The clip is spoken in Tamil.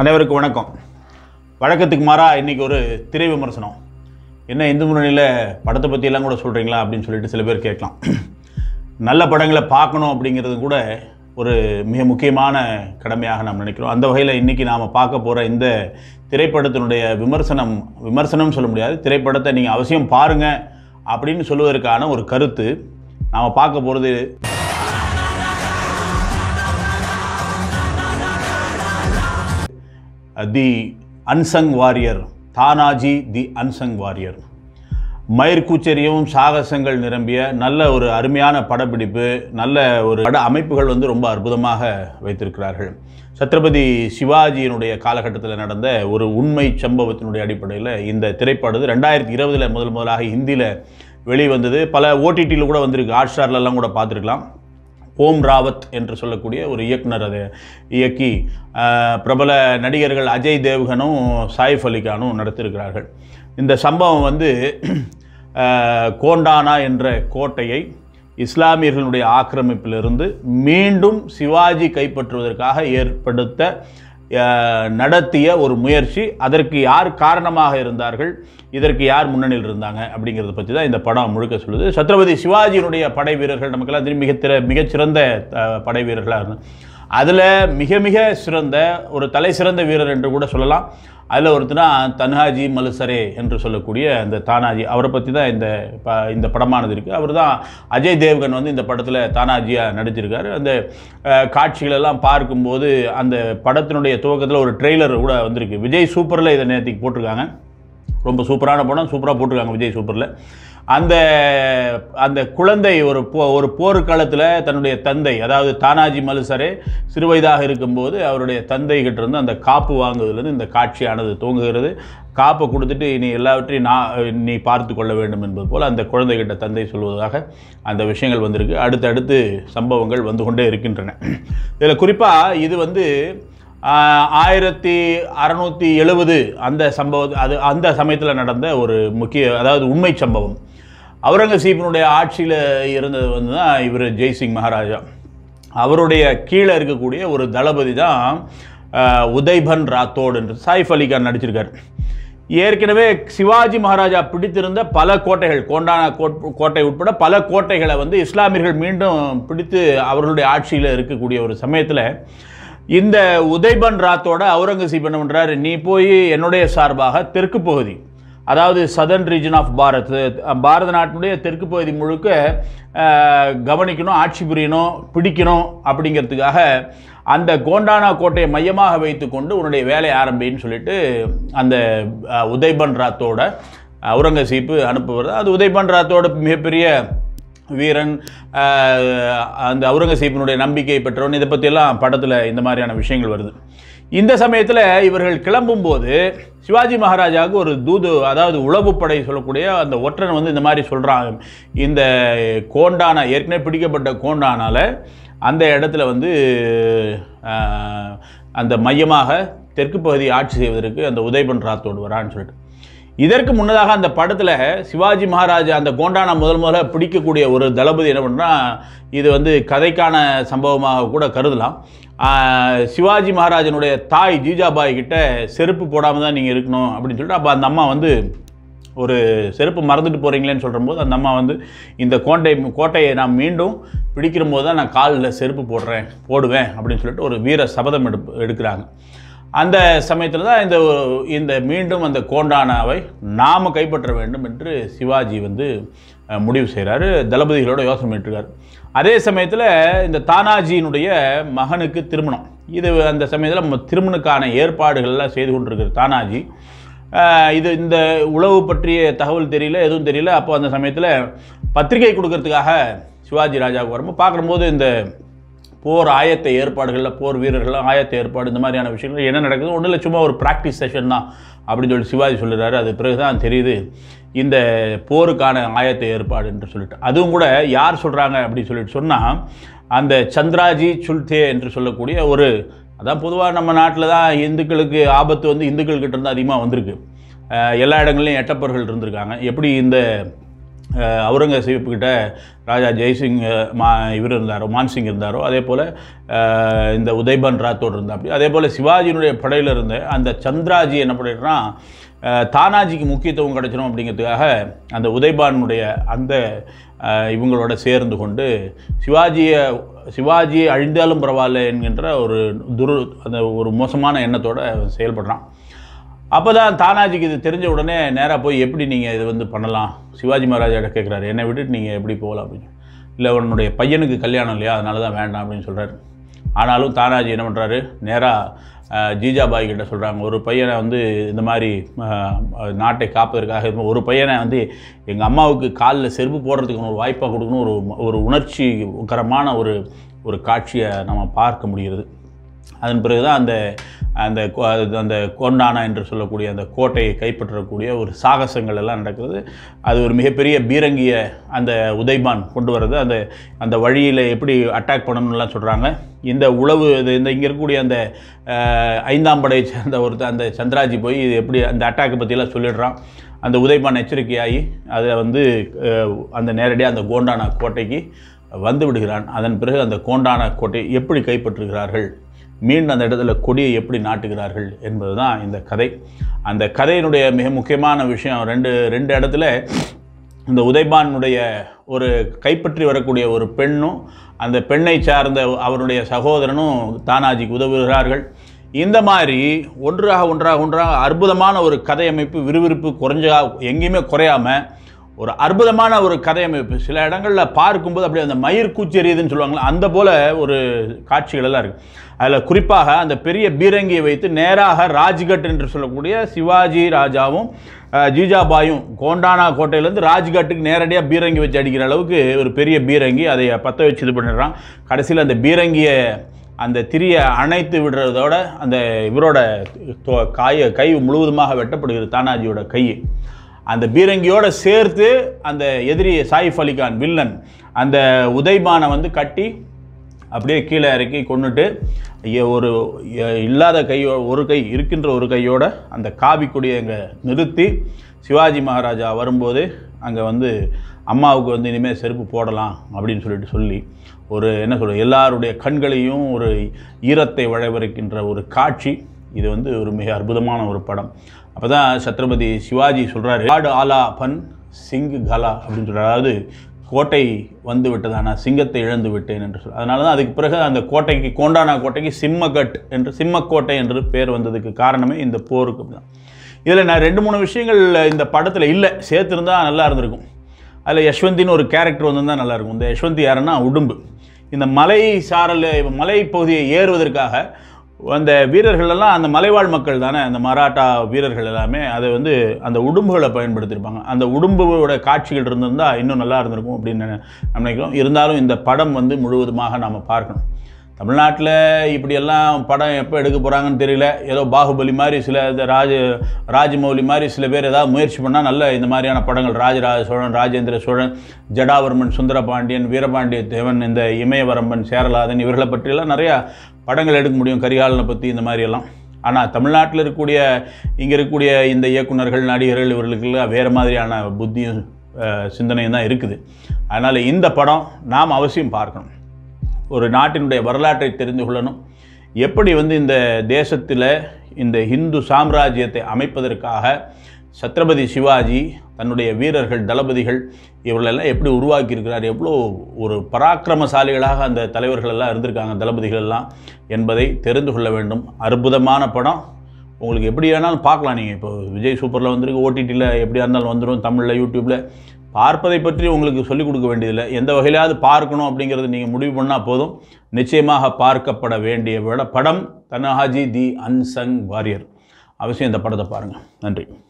அனைவருக்கும் வணக்கம் வழக்கத்துக்கு மாறாக இன்றைக்கி ஒரு திரை விமர்சனம் என்ன இந்து முன்னணியில் படத்தை பற்றியெல்லாம் கூட சொல்கிறீங்களா அப்படின்னு சொல்லிட்டு சில பேர் கேட்கலாம் நல்ல படங்களை பார்க்கணும் அப்படிங்கிறது கூட ஒரு மிக முக்கியமான கடமையாக நாம் நினைக்கிறோம் அந்த வகையில் இன்றைக்கி நாம் பார்க்க போகிற இந்த திரைப்படத்தினுடைய விமர்சனம் விமர்சனம் சொல்ல முடியாது திரைப்படத்தை நீங்கள் அவசியம் பாருங்கள் அப்படின்னு சொல்லுவதற்கான ஒரு கருத்து நாம் பார்க்க போகிறது the unsung warrior Tanaji the unsung warrior மயிர்கூச்சரியும் சாகசங்கள் நிரம்பிய நல்ல ஒரு அருமையான படப்பிடிப்பு நல்ல ஒரு பட அமைப்புகள் வந்து ரொம்ப அற்புதமாக வைத்திருக்கிறார்கள் சத்ரபதி சிவாஜியினுடைய காலகட்டத்தில் நடந்த ஒரு உண்மை சம்பவத்தினுடைய அடிப்படையில் இந்த திரைப்படம் ரெண்டாயிரத்தி இருபதில் முதல் முதலாக ஹிந்தியில் வெளிவந்தது பல ஓடிடியில் கூட வந்திருக்கு ஹாட் ஸ்டார்லெலாம் கூட பார்த்துருக்கலாம் ஓம் ராவத் என்று சொல்லக்கூடிய ஒரு இயக்குனர் அதை இயக்கி பிரபல நடிகர்கள் அஜய் தேவ்கனும் சாயிஃப் அலிகானும் நடத்திருக்கிறார்கள் இந்த சம்பவம் வந்து கோண்டானா என்ற கோட்டையை இஸ்லாமியர்களுடைய ஆக்கிரமிப்பிலிருந்து மீண்டும் சிவாஜி கைப்பற்றுவதற்காக ஏற்படுத்த நடத்திய ஒரு முயற்சி அதற்கு யார் காரணமாக இருந்தார்கள் இதற்கு யார் முன்னணியில் இருந்தாங்க அப்படிங்கிறத பற்றி தான் இந்த படம் முழுக்க சொல்லுது சத்ரபதி சிவாஜியினுடைய படை வீரர்கள் நமக்கெல்லாம் மிக திற மிகச்சிறந்த படை வீரர்களாக இருந்தாங்க அதில் மிக மிக சிறந்த ஒரு தலை சிறந்த வீரர் என்று கூட சொல்லலாம் அதில் ஒருத்தனா தன்ஹாஜி மலுசரே என்று சொல்லக்கூடிய இந்த தானாஜி அவரை பற்றி தான் இந்த ப இந்த படமானது இருக்குது அவர் தான் அஜய் தேவ்கன் வந்து இந்த படத்தில் தானாஜியாக நடிச்சிருக்காரு அந்த காட்சிகளெல்லாம் பார்க்கும்போது அந்த படத்தினுடைய துவக்கத்தில் ஒரு ட்ரெய்லர் கூட வந்திருக்கு விஜய் சூப்பரில் இதை நேற்றுக்கு போட்டிருக்காங்க ரொம்ப சூப்பரான படம் சூப்பராக போட்டிருக்காங்க விஜய் சூப்பரில் அந்த அந்த குழந்தை ஒரு போ ஒரு போர்க்காலத்தில் தன்னுடைய தந்தை அதாவது தானாஜி மலுசரே சிறுவயதாக இருக்கும்போது அவருடைய தந்தைகிட்ட இருந்து அந்த காப்பு வாங்குவதுலேருந்து இந்த காட்சியானது தூங்குகிறது காப்பை கொடுத்துட்டு நீ எல்லாவற்றையும் நான் நீ பார்த்து கொள்ள வேண்டும் என்பது போல் அந்த குழந்தைகிட்ட தந்தை சொல்வதாக அந்த விஷயங்கள் வந்திருக்கு அடுத்தடுத்து சம்பவங்கள் வந்து கொண்டே இருக்கின்றன இதில் குறிப்பாக இது வந்து ஆயிரத்தி அறநூற்றி எழுபது அந்த சம்பவ அது அந்த சமயத்தில் நடந்த ஒரு முக்கிய அதாவது உண்மை சம்பவம் அவுரங்கசீப்பினுடைய ஆட்சியில் இருந்தது வந்து தான் இவர் ஜெய்சிங் மகாராஜா அவருடைய கீழே இருக்கக்கூடிய ஒரு தளபதி தான் உதய்பன் ராத்தோடு என்று சாய்ஃப் அலிகான் நடிச்சிருக்கார் ஏற்கனவே சிவாஜி மகாராஜா பிடித்திருந்த பல கோட்டைகள் கோட் கோட்டை உட்பட பல கோட்டைகளை வந்து இஸ்லாமியர்கள் மீண்டும் பிடித்து அவர்களுடைய ஆட்சியில் இருக்கக்கூடிய ஒரு சமயத்தில் இந்த உதய்பன் ராத்தோட அவுரங்கசீப் என்ன பண்ணுறாரு நீ போய் என்னுடைய சார்பாக தெற்கு பகுதி அதாவது சதர்ன் ரீஜன் ஆஃப் பாரத் பாரத நாட்டினுடைய தெற்கு பகுதி முழுக்க கவனிக்கணும் ஆட்சி புரியணும் பிடிக்கணும் அப்படிங்கிறதுக்காக அந்த கோண்டானா கோட்டையை மையமாக வைத்துக்கொண்டு உன்னுடைய வேலை ஆரம்பின்னு சொல்லிட்டு அந்த உதய்பன் ராத்தோட அவுரங்கசீப்பு அனுப்புவது அது உதய்பன் ராத்தோட மிகப்பெரிய வீரன் அந்த அவுரங்கசீப்பினுடைய நம்பிக்கை பெற்றவன் இதை பற்றியெல்லாம் படத்தில் இந்த மாதிரியான விஷயங்கள் வருது இந்த சமயத்தில் இவர்கள் கிளம்பும்போது சிவாஜி மகாராஜாவுக்கு ஒரு தூது அதாவது உளவு படை சொல்லக்கூடிய அந்த ஒற்றன் வந்து இந்த மாதிரி சொல்கிறாங்க இந்த கோண்டானா ஏற்கனவே பிடிக்கப்பட்ட கோண்டானால் அந்த இடத்துல வந்து அந்த மையமாக தெற்கு பகுதி ஆட்சி செய்வதற்கு அந்த உதயபன் ராத்தோடு வரான்னு சொல்லிட்டு இதற்கு முன்னதாக அந்த படத்தில் சிவாஜி மகாராஜா அந்த கோண்டானா முதல் முதல்ல பிடிக்கக்கூடிய ஒரு தளபதி என்ன பண்ணுறா இது வந்து கதைக்கான சம்பவமாக கூட கருதலாம் சிவாஜி மகாராஜனுடைய தாய் ஜீஜாபாய் கிட்ட செருப்பு போடாமல் தான் நீங்கள் இருக்கணும் அப்படின்னு சொல்லிட்டு அப்போ அந்த அம்மா வந்து ஒரு செருப்பு மறந்துட்டு போகிறீங்களேன்னு போது அந்த அம்மா வந்து இந்த கோட்டை கோட்டையை நான் மீண்டும் பிடிக்கிற போது தான் நான் காலில் செருப்பு போடுறேன் போடுவேன் அப்படின்னு சொல்லிட்டு ஒரு வீர சபதம் எடு எடுக்கிறாங்க அந்த சமயத்தில் தான் இந்த இந்த மீண்டும் அந்த கோண்டானாவை நாம் கைப்பற்ற வேண்டும் என்று சிவாஜி வந்து முடிவு செய்கிறாரு தளபதிகளோட யோசனை பண்ணிட்டுருக்காரு அதே சமயத்தில் இந்த தானாஜியினுடைய மகனுக்கு திருமணம் இது அந்த சமயத்தில் திருமணுக்கான ஏற்பாடுகள்லாம் செய்து கொண்டிருக்கிற தானாஜி இது இந்த உழவு பற்றிய தகவல் தெரியல எதுவும் தெரியல அப்போ அந்த சமயத்தில் பத்திரிகை கொடுக்கறதுக்காக சிவாஜி ராஜாவுக்கு வரும்போது பார்க்கும்போது இந்த போர் ஆயத்த ஏற்பாடுகளில் போர் வீரர்கள் ஆயத்த ஏற்பாடு இந்த மாதிரியான விஷயங்கள் என்ன நடக்குது ஒன்றும் இல்லை சும்மா ஒரு ப்ராக்டிஸ் செஷன் தான் அப்படின்னு சொல்லி சிவாஜி சொல்லுறாரு அது பிறகு தான் தெரியுது இந்த போருக்கான ஆயத்த ஏற்பாடு என்று சொல்லிட்டு அதுவும் கூட யார் சொல்கிறாங்க அப்படின்னு சொல்லிட்டு சொன்னால் அந்த சந்திராஜி சுல்தே என்று சொல்லக்கூடிய ஒரு அதான் பொதுவாக நம்ம நாட்டில் தான் இந்துக்களுக்கு ஆபத்து வந்து இந்துக்கள்கிட்ட இருந்து அதிகமாக வந்திருக்கு எல்லா இடங்கள்லையும் எட்டப்பர்கள் இருந்திருக்காங்க எப்படி இந்த அவுரங்கசீப்புக்கிட்ட ராஜா ஜெய்சிங் மா இவர் இருந்தாரோ மான்சிங் இருந்தாரோ அதே போல் இந்த உதய்பான் ராத்தோடு இருந்தாப்படி அதே போல் சிவாஜியினுடைய படையில் இருந்த அந்த சந்திராஜி என்ன பண்ணிடுறான்னா தானாஜிக்கு முக்கியத்துவம் கிடைச்சிடும் அப்படிங்கிறதுக்காக அந்த உதய்பானுடைய அந்த இவங்களோட சேர்ந்து கொண்டு சிவாஜியை சிவாஜி அழிந்தாலும் பரவாயில்ல என்கின்ற ஒரு துரு அந்த ஒரு மோசமான எண்ணத்தோடு செயல்படுறான் அப்போ தான் தானாஜிக்கு இது தெரிஞ்ச உடனே நேராக போய் எப்படி நீங்கள் இது வந்து பண்ணலாம் சிவாஜி மகாராஜாட்ட கேட்குறாரு என்னை விட்டுட்டு நீங்கள் எப்படி போகலாம் அப்படின்னு இல்லை உன்னுடைய பையனுக்கு கல்யாணம் இல்லையா அதனால தான் வேண்டாம் அப்படின்னு சொல்கிறாரு ஆனாலும் தானாஜி என்ன பண்ணுறாரு நேராக ஜிஜாபாய் கிட்ட சொல்கிறாங்க ஒரு பையனை வந்து இந்த மாதிரி நாட்டை காப்பதற்காக ஒரு பையனை வந்து எங்கள் அம்மாவுக்கு காலில் செருப்பு போடுறதுக்கு ஒரு வாய்ப்பாக கொடுக்கணும் ஒரு ஒரு உணர்ச்சிகரமான ஒரு ஒரு காட்சியை நம்ம பார்க்க முடிகிறது அதன் பிறகு தான் அந்த அந்த அந்த கொண்டானா என்று சொல்லக்கூடிய அந்த கோட்டையை கைப்பற்றக்கூடிய ஒரு சாகசங்கள் எல்லாம் நடக்கிறது அது ஒரு மிகப்பெரிய பீரங்கிய அந்த உதைபான் கொண்டு வர்றது அந்த அந்த வழியில் எப்படி அட்டாக் பண்ணணும்லாம் சொல்கிறாங்க இந்த உளவு இது இந்த இங்கே இருக்கக்கூடிய அந்த ஐந்தாம் படையை சேர்ந்த ஒருத்தர் அந்த சந்திராஜி போய் இது எப்படி அந்த அட்டாக்கை பற்றியெல்லாம் சொல்லிடுறான் அந்த உதைபான் எச்சரிக்கையாகி அதை வந்து அந்த நேரடியாக அந்த கோண்டானா கோட்டைக்கு வந்து விடுகிறான் அதன் பிறகு அந்த கோண்டானா கோட்டை எப்படி கைப்பற்றுகிறார்கள் மீண்டும் அந்த இடத்துல கொடியை எப்படி நாட்டுகிறார்கள் என்பது தான் இந்த கதை அந்த கதையினுடைய மிக முக்கியமான விஷயம் ரெண்டு ரெண்டு இடத்துல இந்த உதயபானுடைய ஒரு கைப்பற்றி வரக்கூடிய ஒரு பெண்ணும் அந்த பெண்ணை சார்ந்த அவருடைய சகோதரனும் தானாஜிக்கு உதவுகிறார்கள் இந்த மாதிரி ஒன்றாக ஒன்றாக ஒன்றாக அற்புதமான ஒரு கதை அமைப்பு விறுவிறுப்பு குறைஞ்சா எங்கேயுமே குறையாமல் ஒரு அற்புதமான ஒரு கதையமைப்பு சில இடங்களில் பார்க்கும்போது அப்படியே அந்த மயிர் கூச்சி எறியுதுன்னு சொல்லுவாங்களே அந்த போல் ஒரு காட்சிகளெல்லாம் இருக்குது அதில் குறிப்பாக அந்த பெரிய பீரங்கியை வைத்து நேராக ராஜ்கட் என்று சொல்லக்கூடிய சிவாஜி ராஜாவும் ஜிஜாபாயும் கோண்டானா கோட்டையிலேருந்து ராஜ்கட்டுக்கு நேரடியாக பீரங்கி வச்சு அடிக்கிற அளவுக்கு ஒரு பெரிய பீரங்கி அதை பற்ற வச்சு இது பண்ணிடுறான் கடைசியில் அந்த பீரங்கியை அந்த திரியை அணைத்து விடுறதோட அந்த இவரோட காய கை முழுவதுமாக வெட்டப்படுகிறது தானாஜியோட கை அந்த பீரங்கியோடு சேர்த்து அந்த எதிரி சாயிஃப் அலிகான் வில்லன் அந்த உதைபானை வந்து கட்டி அப்படியே கீழே இறக்கி கொண்டுட்டு ஒரு இல்லாத கையோ ஒரு கை இருக்கின்ற ஒரு கையோட அந்த காவிக்குடியை அங்கே நிறுத்தி சிவாஜி மகாராஜா வரும்போது அங்கே வந்து அம்மாவுக்கு வந்து இனிமேல் செருப்பு போடலாம் அப்படின்னு சொல்லிட்டு சொல்லி ஒரு என்ன சொல்கிறது எல்லாருடைய கண்களையும் ஒரு ஈரத்தை வழவிருக்கின்ற ஒரு காட்சி இது வந்து ஒரு மிக அற்புதமான ஒரு படம் அப்போ தான் சத்ரபதி சிவாஜி சொல்கிறாரு காடு ஆலா பன் சிங்கு கலா அப்படின்னு சொல்கிறார் அதாவது கோட்டை வந்து விட்டது நான் சிங்கத்தை இழந்து விட்டேன் என்று சொல் அதனால தான் அதுக்கு பிறகு அந்த கோட்டைக்கு கோண்டானா கோட்டைக்கு சிம்மகட் என்று சிம்மக்கோட்டை என்று பேர் வந்ததுக்கு காரணமே இந்த போருக்கு தான் இதில் நான் ரெண்டு மூணு விஷயங்கள் இந்த படத்தில் இல்லை சேர்த்துருந்தா நல்லா இருந்திருக்கும் அதில் யஷ்வந்தின்னு ஒரு கேரக்டர் வந்திருந்தால் நல்லாயிருக்கும் இந்த யஷ்வந்தி யாருன்னா உடும்பு இந்த மலை சாரல் மலை பகுதியை ஏறுவதற்காக அந்த வீரர்கள் எல்லாம் அந்த மலைவாழ் மக்கள் தானே அந்த மராட்டா வீரர்கள் எல்லாமே அதை வந்து அந்த உடும்புகளை பயன்படுத்தியிருப்பாங்க அந்த உடும்போட காட்சிகள் இருந்திருந்தால் இன்னும் நல்லா இருந்திருக்கும் அப்படின்னு நினைக்கிறோம் இருந்தாலும் இந்த படம் வந்து முழுவதுமாக நாம் பார்க்கணும் தமிழ்நாட்டில் இப்படியெல்லாம் படம் எப்போ எடுக்க போகிறாங்கன்னு தெரியல ஏதோ பாகுபலி மாதிரி சில இந்த ராஜ ராஜமௌலி மாதிரி சில பேர் ஏதாவது முயற்சி பண்ணால் நல்ல இந்த மாதிரியான படங்கள் ராஜராஜ சோழன் ராஜேந்திர சோழன் ஜடாவர்மன் சுந்தரபாண்டியன் வீரபாண்டிய தேவன் இந்த இமயவரம்பன் சேரலாதன் இவர்களை பற்றியெல்லாம் நிறையா படங்கள் எடுக்க முடியும் கரிகாலனை பற்றி இந்த மாதிரியெல்லாம் ஆனால் தமிழ்நாட்டில் இருக்கக்கூடிய இங்கே இருக்கக்கூடிய இந்த இயக்குநர்கள் நடிகர்கள் இவர்களுக்கெல்லாம் வேறு மாதிரியான புத்தியும் சிந்தனையும் தான் இருக்குது அதனால் இந்த படம் நாம் அவசியம் பார்க்கணும் ஒரு நாட்டினுடைய வரலாற்றை தெரிந்து கொள்ளணும் எப்படி வந்து இந்த தேசத்தில் இந்த இந்து சாம்ராஜ்யத்தை அமைப்பதற்காக சத்ரபதி சிவாஜி தன்னுடைய வீரர்கள் தளபதிகள் இவர்களெல்லாம் எப்படி உருவாக்கியிருக்கிறார் எவ்வளோ ஒரு பராக்கிரமசாலிகளாக அந்த தலைவர்களெல்லாம் இருந்திருக்காங்க தளபதிகள் எல்லாம் என்பதை தெரிந்து கொள்ள வேண்டும் அற்புதமான படம் உங்களுக்கு எப்படி வேணாலும் பார்க்கலாம் நீங்கள் இப்போ விஜய் சூப்பரில் வந்திருக்கு ஓடிடியில் எப்படியா இருந்தாலும் வந்துடும் தமிழில் யூடியூப்பில் பார்ப்பதை பற்றி உங்களுக்கு சொல்லிக் கொடுக்க வேண்டியதில்லை எந்த வகையிலாவது பார்க்கணும் அப்படிங்கிறது நீங்கள் முடிவு பண்ணால் போதும் நிச்சயமாக பார்க்கப்பட வேண்டிய விட படம் தனஹாஜி தி அன்சங் வாரியர் அவசியம் இந்த படத்தை பாருங்கள் நன்றி